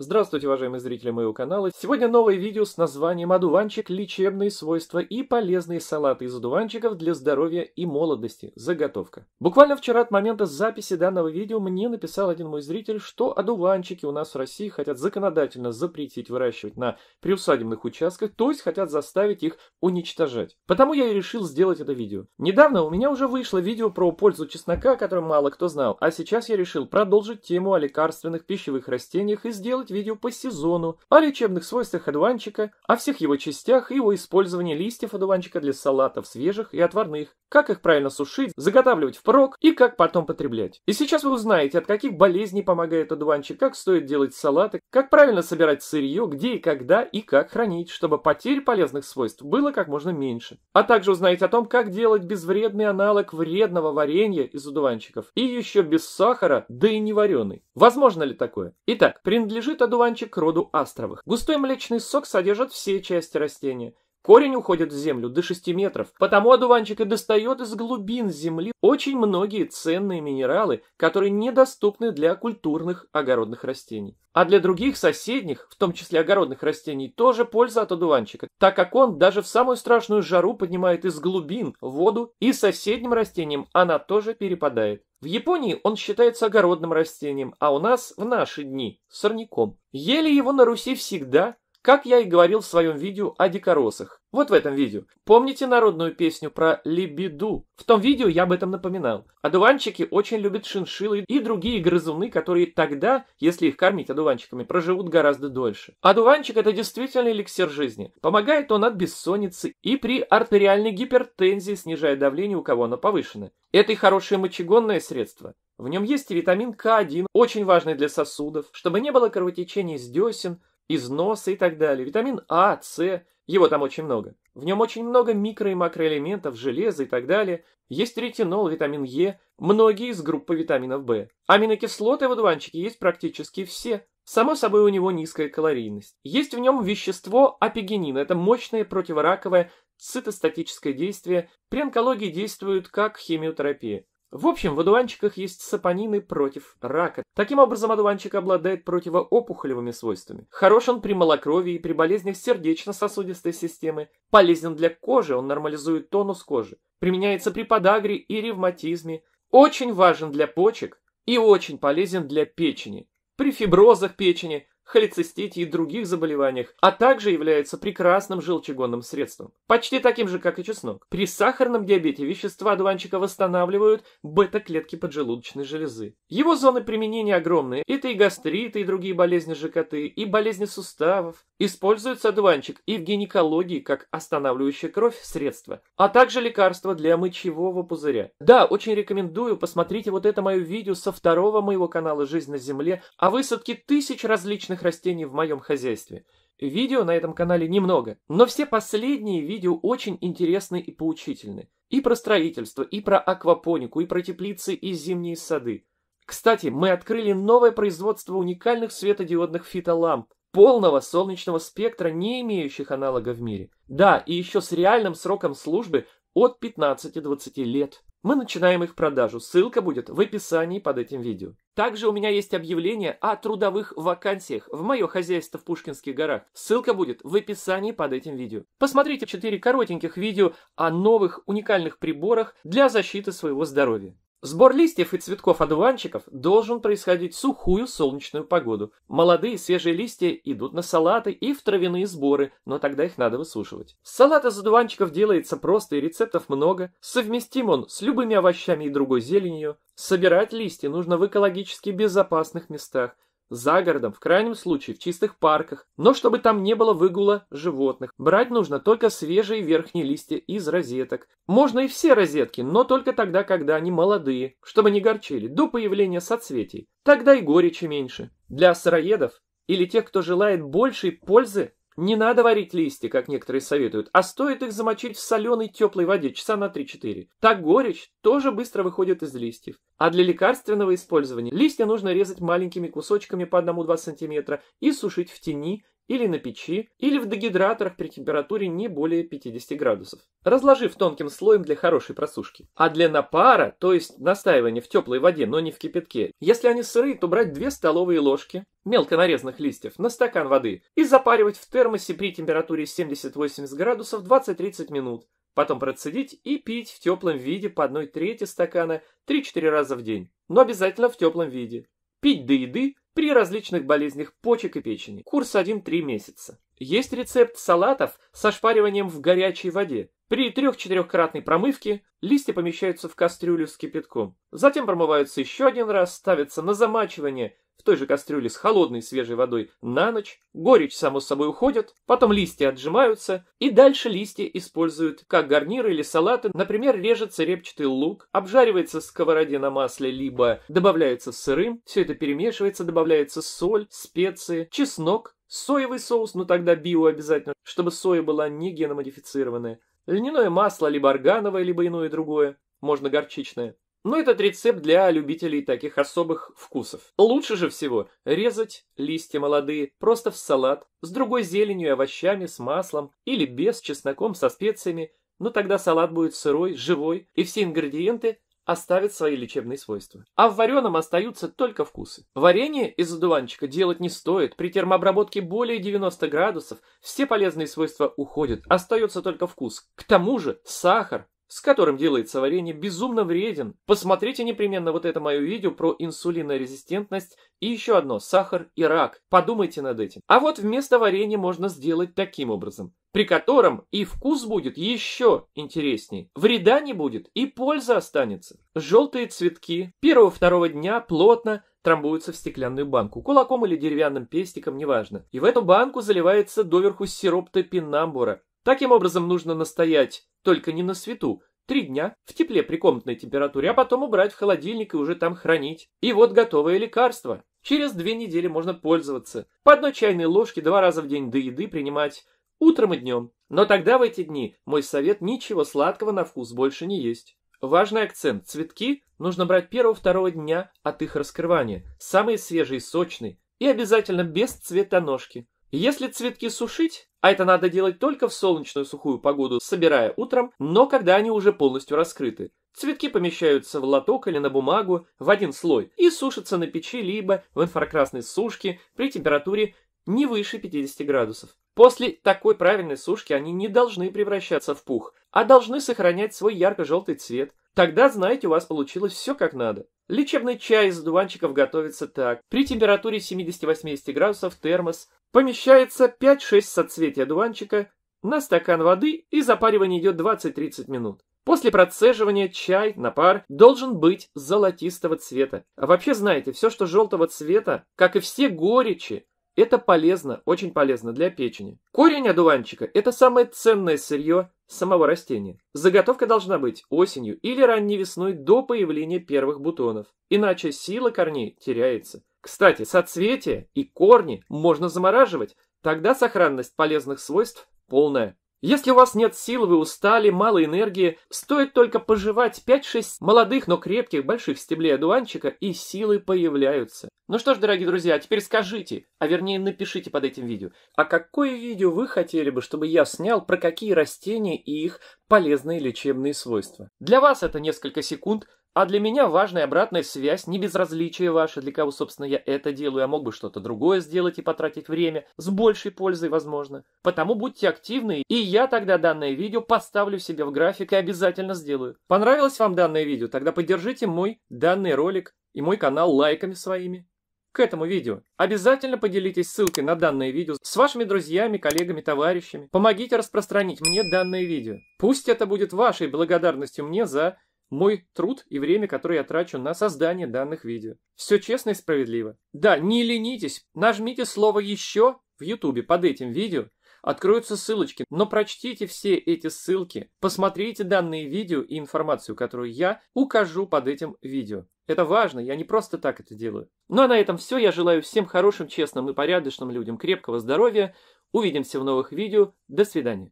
Здравствуйте, уважаемые зрители моего канала! Сегодня новое видео с названием «Одуванчик. Лечебные свойства и полезные салаты из одуванчиков для здоровья и молодости. Заготовка». Буквально вчера от момента записи данного видео мне написал один мой зритель, что одуванчики у нас в России хотят законодательно запретить выращивать на приусадебных участках, то есть хотят заставить их уничтожать. Потому я и решил сделать это видео. Недавно у меня уже вышло видео про пользу чеснока, о мало кто знал, а сейчас я решил продолжить тему о лекарственных пищевых растениях и сделать записывать видео по сезону, о лечебных свойствах одуванчика, о всех его частях и его использовании листьев одуванчика для салатов свежих и отварных, как их правильно сушить, заготавливать впрок и как потом потреблять. И сейчас вы узнаете, от каких болезней помогает одуванчик, как стоит делать салаты, как правильно собирать сырье, где и когда и как хранить, чтобы потерь полезных свойств было как можно меньше. А также узнаете о том, как делать безвредный аналог вредного варенья из одуванчиков и еще без сахара, да и не вареный. Возможно ли такое? Итак, принадлежит относят одуванчик к роду астровых. Густой млечный сок содержит все части растения – Корень уходит в землю до 6 метров, потому одуванчик и достает из глубин земли очень многие ценные минералы, которые недоступны для культурных огородных растений. А для других соседних, в том числе огородных растений, тоже польза от одуванчика, так как он даже в самую страшную жару поднимает из глубин воду, и соседним растениям она тоже перепадает. В Японии он считается огородным растением, а у нас в наши дни – сорняком. Ели его на Руси всегда – как я и говорил в своем видео о дикоросах. Вот в этом видео. Помните народную песню про лебеду? В том видео я об этом напоминал. Одуванчики очень любят шиншиллы и другие грызуны, которые тогда, если их кормить одуванчиками, проживут гораздо дольше. Одуванчик это действительно эликсир жизни. Помогает он от бессонницы и при артериальной гипертензии, снижает давление у кого оно повышено. Это и хорошее мочегонное средство. В нем есть и витамин К1, очень важный для сосудов, чтобы не было кровотечения из десен, износа и так далее. Витамин А, С, его там очень много. В нем очень много микро- и макроэлементов, железа и так далее. Есть ретинол, витамин Е, многие из группы витаминов В. Аминокислоты в одуванчике есть практически все. Само собой у него низкая калорийность. Есть в нем вещество апигенин, это мощное противораковое цитостатическое действие. При онкологии действует как химиотерапия. В общем, в одуванчиках есть сапонины против рака. Таким образом, одуванчик обладает противоопухолевыми свойствами. Хорош он при малокровии, при болезнях сердечно-сосудистой системы. Полезен для кожи, он нормализует тонус кожи. Применяется при подагре и ревматизме. Очень важен для почек и очень полезен для печени. При фиброзах печени, холецистите и других заболеваниях, а также является прекрасным желчегонным средством. Почти таким же, как и чеснок. При сахарном диабете вещества одуванчика восстанавливают бета-клетки поджелудочной железы. Его зоны применения огромные. Это и гастриты, и другие болезни ЖКТ, и болезни суставов. Используется одуванчик и в гинекологии как останавливающее кровь средство, а также лекарство для мочевого пузыря. Да, очень рекомендую, посмотрите вот это мое видео со второго моего канала «Жизнь на Земле» о а высадке тысяч различных полезных растений в моем хозяйстве. Видео на этом канале немного, но все последние видео очень интересны и поучительны. И про строительство, и про аквапонику, и про теплицы, и зимние сады. Кстати, мы открыли новое производство уникальных светодиодных фитоламп, полного солнечного спектра, не имеющих аналога в мире. Да, и еще с реальным сроком службы от 15-20 лет. Мы начинаем их продажу, ссылка будет в описании под этим видео. Также у меня есть объявление о трудовых вакансиях в мое хозяйство в Пушкинских горах. Ссылка будет в описании под этим видео. Посмотрите 4 коротеньких видео о новых уникальных приборах для защиты своего здоровья. Сбор листьев и цветков одуванчиков должен происходить в сухую солнечную погоду. Молодые свежие листья идут на салаты и в травяные сборы, но тогда их надо высушивать. Салат из одуванчиков делается просто и рецептов много. Совместим он с любыми овощами и другой зеленью. Собирать листья нужно в экологически безопасных местах – за городом, в крайнем случае в чистых парках, но чтобы там не было выгула животных. Брать нужно только свежие верхние листья из розеток. Можно и все розетки, но только тогда, когда они молодые, чтобы не горчили, до появления соцветий. Тогда и горечи меньше. Для сыроедов или тех, кто желает большей пользы не надо варить листья, как некоторые советуют, а стоит их замочить в соленой теплой воде часа на 3-4. Так горечь тоже быстро выходит из листьев. А для лекарственного использования листья нужно резать маленькими кусочками по 1-2 см и сушить в тени или на печи, или в дегидраторах при температуре не более 50 градусов, разложив тонким слоем для хорошей просушки. А для напара, то есть настаивания в теплой воде, но не в кипятке, если они сырые, то брать 2 столовые ложки мелко нарезанных листьев на стакан воды и запаривать в термосе при температуре 70-80 градусов 20-30 минут, потом процедить и пить в теплом виде по одной трети стакана 3-4 раза в день, но обязательно в теплом виде. Пить до еды при различных болезнях почек и печени. Курс 1-3 месяца. Есть рецепт салатов со шпариванием в горячей воде. При трех-четырехкратной промывке листья помещаются в кастрюлю с кипятком. Затем промываются еще один раз, ставятся на замачивание в той же кастрюле с холодной свежей водой на ночь, горечь само собой уходит, потом листья отжимаются, и дальше листья используют как гарниры или салаты, например, режется репчатый лук, обжаривается в сковороде на масле, либо добавляется сырым, все это перемешивается, добавляется соль, специи, чеснок, соевый соус, ну тогда био обязательно, чтобы соя была не геномодифицированная, Льняное масло, либо органовое, либо иное другое, можно горчичное. Но этот рецепт для любителей таких особых вкусов. Лучше же всего резать листья молодые просто в салат, с другой зеленью и овощами, с маслом или без, чесноком, со специями, но тогда салат будет сырой, живой, и все ингредиенты оставит свои лечебные свойства. А в вареном остаются только вкусы. Варенье из одуванчика делать не стоит. При термообработке более 90 градусов все полезные свойства уходят. Остается только вкус. К тому же сахар с которым делается варенье, безумно вреден. Посмотрите непременно вот это мое видео про инсулинорезистентность и еще одно – сахар и рак. Подумайте над этим. А вот вместо варенья можно сделать таким образом при котором и вкус будет еще интересней, вреда не будет и польза останется. Желтые цветки первого-второго дня плотно трамбуются в стеклянную банку, кулаком или деревянным пестиком, неважно. И в эту банку заливается доверху сироп топинамбура. Таким образом нужно настоять, только не на свету, три дня в тепле при комнатной температуре, а потом убрать в холодильник и уже там хранить. И вот готовое лекарство. Через две недели можно пользоваться. По одной чайной ложке два раза в день до еды принимать Утром и днем. Но тогда в эти дни мой совет ничего сладкого на вкус больше не есть. Важный акцент. Цветки нужно брать первого-второго дня от их раскрывания. Самые свежие, и сочные. И обязательно без цветоножки. Если цветки сушить, а это надо делать только в солнечную сухую погоду, собирая утром, но когда они уже полностью раскрыты. Цветки помещаются в лоток или на бумагу в один слой и сушатся на печи либо в инфракрасной сушке при температуре не выше 50 градусов. После такой правильной сушки они не должны превращаться в пух, а должны сохранять свой ярко-желтый цвет. Тогда, знаете, у вас получилось все как надо. Лечебный чай из одуванчиков готовится так. При температуре 70-80 градусов термос помещается 5-6 соцветий одуванчика на стакан воды и запаривание идет 20-30 минут. После процеживания чай на пар должен быть золотистого цвета. А вообще, знаете, все, что желтого цвета, как и все горечи, это полезно, очень полезно для печени. Корень одуванчика – это самое ценное сырье самого растения. Заготовка должна быть осенью или ранней весной до появления первых бутонов, иначе сила корней теряется. Кстати, соцветия и корни можно замораживать, тогда сохранность полезных свойств полная. Если у вас нет сил, вы устали, мало энергии, стоит только пожевать 5-6 молодых, но крепких, больших стеблей одуванчика, и силы появляются. Ну что ж, дорогие друзья, а теперь скажите, а вернее напишите под этим видео, а какое видео вы хотели бы, чтобы я снял про какие растения и их полезные лечебные свойства? Для вас это несколько секунд – а для меня важная обратная связь, не безразличие ваше, для кого, собственно, я это делаю, я а мог бы что-то другое сделать и потратить время, с большей пользой, возможно. Потому будьте активны, и я тогда данное видео поставлю себе в график и обязательно сделаю. Понравилось вам данное видео? Тогда поддержите мой данный ролик и мой канал лайками своими. К этому видео обязательно поделитесь ссылкой на данное видео с вашими друзьями, коллегами, товарищами. Помогите распространить мне данное видео. Пусть это будет вашей благодарностью мне за мой труд и время, которое я трачу на создание данных видео. Все честно и справедливо. Да, не ленитесь, нажмите слово «Еще» в YouTube под этим видео, откроются ссылочки, но прочтите все эти ссылки, посмотрите данные видео и информацию, которую я укажу под этим видео. Это важно, я не просто так это делаю. Ну а на этом все, я желаю всем хорошим, честным и порядочным людям крепкого здоровья, увидимся в новых видео, до свидания.